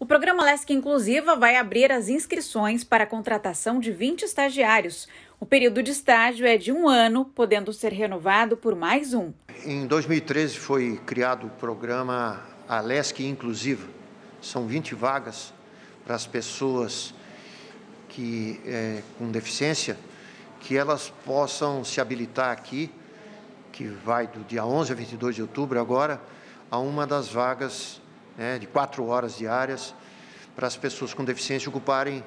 O programa LESC Inclusiva vai abrir as inscrições para a contratação de 20 estagiários. O período de estágio é de um ano, podendo ser renovado por mais um. Em 2013 foi criado o programa ALESC Inclusiva. São 20 vagas para as pessoas que, é, com deficiência que elas possam se habilitar aqui que vai do dia 11 a 22 de outubro agora, a uma das vagas né, de quatro horas diárias para as pessoas com deficiência ocuparem,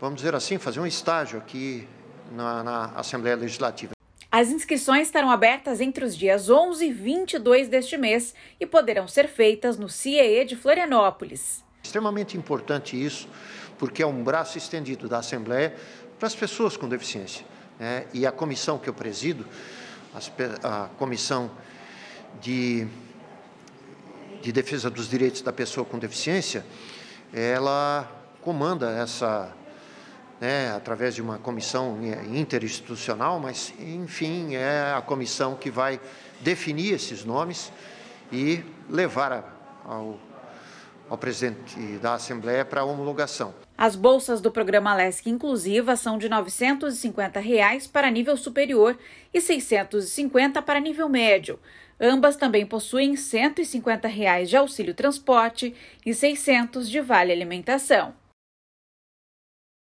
vamos dizer assim, fazer um estágio aqui na, na Assembleia Legislativa. As inscrições estarão abertas entre os dias 11 e 22 deste mês e poderão ser feitas no CIEE de Florianópolis. Extremamente importante isso, porque é um braço estendido da Assembleia para as pessoas com deficiência. Né? E a comissão que eu presido a Comissão de, de Defesa dos Direitos da Pessoa com Deficiência, ela comanda essa, né, através de uma comissão interinstitucional, mas, enfim, é a comissão que vai definir esses nomes e levar ao, ao presidente da Assembleia para homologação. As bolsas do programa LESC Inclusiva são de R$ 950 reais para nível superior e R$ 650 para nível médio. Ambas também possuem R$ 150 reais de auxílio transporte e R$ 600 de vale alimentação.